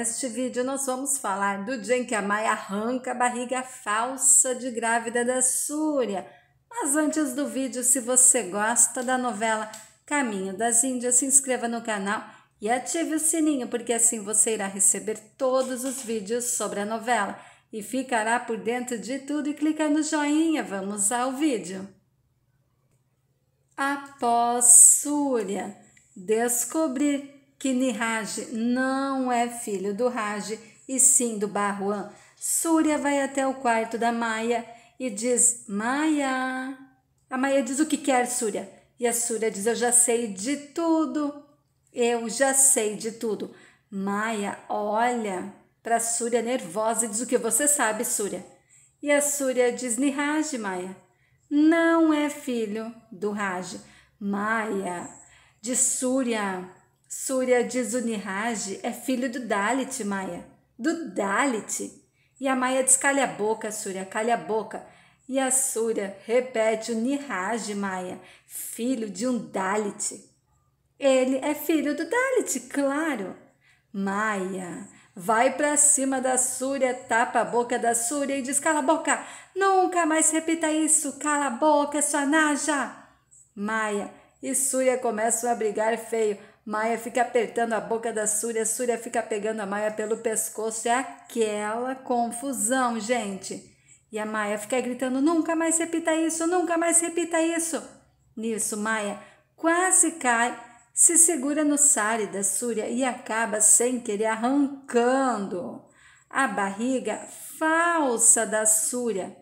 Neste vídeo nós vamos falar do dia em que a Maia arranca a barriga falsa de grávida da Súria. Mas antes do vídeo, se você gosta da novela Caminho das Índias, se inscreva no canal e ative o sininho, porque assim você irá receber todos os vídeos sobre a novela e ficará por dentro de tudo e clica no joinha. Vamos ao vídeo. Após Súria descobrir que Nihaj não é filho do Raj e sim do Barruan. Surya vai até o quarto da Maia e diz: Maia. A Maia diz o que quer, Surya. E a Surya diz: Eu já sei de tudo. Eu já sei de tudo. Maia olha para Surya nervosa e diz: O que você sabe, Surya? E a Surya diz: Nihaj, Maia. Não é filho do Raj. Maia de Surya Surya de Zuniraj é filho do Dalit, Maia. Do Dalit. E a Maia diz, calha a boca, Surya, calha a boca. E a Surya repete o Niraj, Maia, filho de um Dalit. Ele é filho do Dalit, claro. Maia, vai para cima da Surya, tapa a boca da Surya e diz, cala a boca. Nunca mais repita isso, cala a boca, sua naja. Maia e Surya começam a brigar feio. Maia fica apertando a boca da Súria, Súria fica pegando a Maia pelo pescoço. É aquela confusão, gente. E a Maia fica gritando: nunca mais repita isso, nunca mais repita isso. Nisso, Maia quase cai, se segura no sari da Súria e acaba sem querer arrancando a barriga falsa da Súria.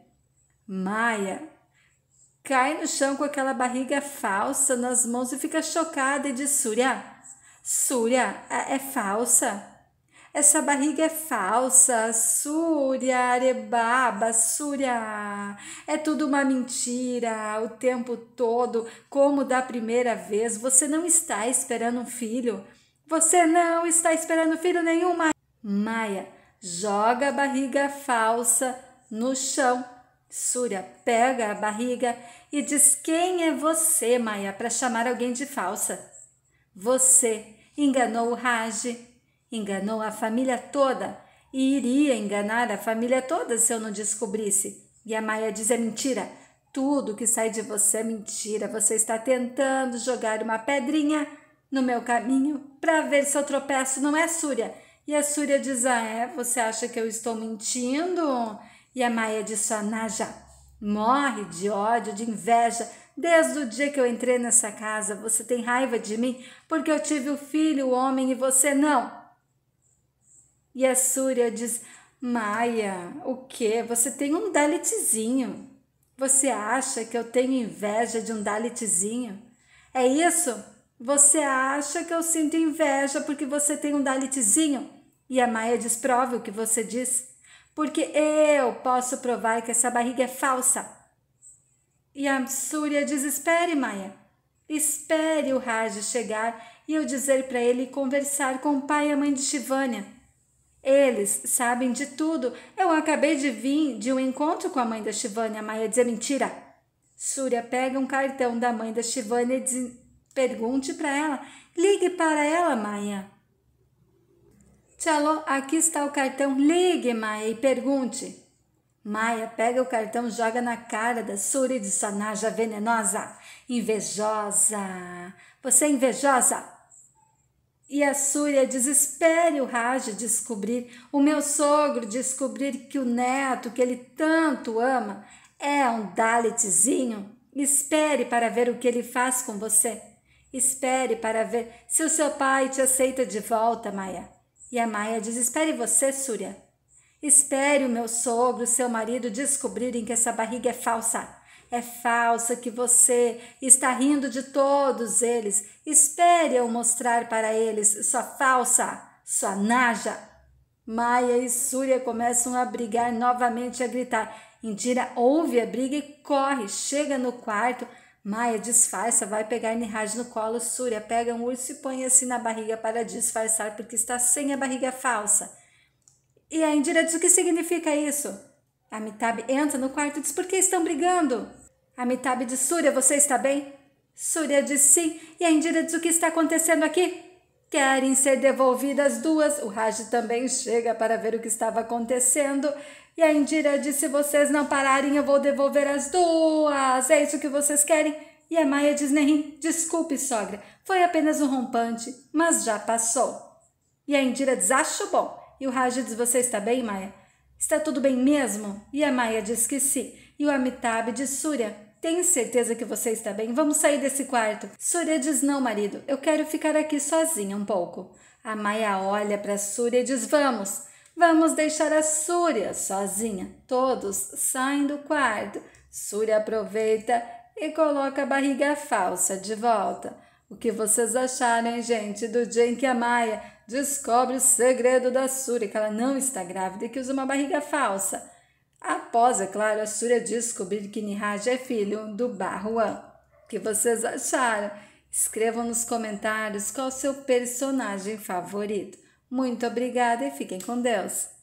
Maia cai no chão com aquela barriga falsa nas mãos e fica chocada e diz: Surya, Súria, é, é falsa. Essa barriga é falsa. Súria, arebaba, Súria. É tudo uma mentira o tempo todo, como da primeira vez. Você não está esperando um filho. Você não está esperando filho nenhum, Maia. Maia, joga a barriga falsa no chão. Súria pega a barriga e diz: Quem é você, Maia, para chamar alguém de falsa? Você enganou o Raj, enganou a família toda e iria enganar a família toda se eu não descobrisse. E a Maia diz: é mentira. Tudo que sai de você é mentira. Você está tentando jogar uma pedrinha no meu caminho para ver se eu tropeço, não é, Súria? E a Súria diz: ah, é, você acha que eu estou mentindo? E a Maia diz: ah, Naja, morre de ódio, de inveja. Desde o dia que eu entrei nessa casa, você tem raiva de mim porque eu tive o filho, o homem, e você não. E a Surya diz: Maia, o que? Você tem um Dalitzinho. Você acha que eu tenho inveja de um Dalitzinho? É isso? Você acha que eu sinto inveja porque você tem um Dalitzinho? E a Maia desprova o que você diz. Porque eu posso provar que essa barriga é falsa. E a Surya diz: Espere, Maia. Espere o Raj chegar e eu dizer para ele conversar com o pai e a mãe de Shivânia. Eles sabem de tudo. Eu acabei de vir de um encontro com a mãe da Shivânia. Maia diz: Mentira. Surya pega um cartão da mãe da Shivânia e diz, pergunte para ela. Ligue para ela, Maia. Tchalo, aqui está o cartão. Ligue, Maia, e pergunte. Maia pega o cartão e joga na cara da Suri de Sanaja venenosa. Invejosa! Você é invejosa! E a Súria desespere o Raj descobrir, o meu sogro descobrir que o neto que ele tanto ama é um Dalitzinho. Espere para ver o que ele faz com você. Espere para ver se o seu pai te aceita de volta, Maia. E a Maia diz: Espere você, Súria. Espere o meu sogro, seu marido, descobrirem que essa barriga é falsa. É falsa que você está rindo de todos eles. Espere eu mostrar para eles sua falsa, sua naja. Maia e Surya começam a brigar novamente a gritar. Indira ouve a briga e corre, chega no quarto. Maia disfarça, vai pegar Niraj no colo. Surya pega um urso e põe assim na barriga para disfarçar porque está sem a barriga falsa. E a Indira diz: O que significa isso? Amitabh entra no quarto e diz: Por que estão brigando? Amitabh diz: Surya, você está bem? Surya diz: Sim. E a Indira diz: O que está acontecendo aqui? Querem ser devolvidas duas. O Raj também chega para ver o que estava acontecendo. E a Indira diz: Se vocês não pararem, eu vou devolver as duas. É isso que vocês querem? E a Maia diz: nem. desculpe, sogra. Foi apenas um rompante, mas já passou. E a Indira diz: Acho bom. E o Raj diz: Você está bem, Maia? Está tudo bem mesmo? E a Maia diz que sim. E o Amitabh diz: Surya, tem certeza que você está bem. Vamos sair desse quarto. Surya diz: Não, marido, eu quero ficar aqui sozinha um pouco. A Maia olha para Surya e diz: Vamos, vamos deixar a Surya sozinha. Todos saem do quarto. Surya aproveita e coloca a barriga falsa de volta. O que vocês acharam, gente, do dia em que a Maia descobre o segredo da Surya, que ela não está grávida e que usa uma barriga falsa. Após, é claro, a Surya descobrir que Nihaj é filho do Barruan. O que vocês acharam? Escrevam nos comentários qual o seu personagem favorito. Muito obrigada e fiquem com Deus!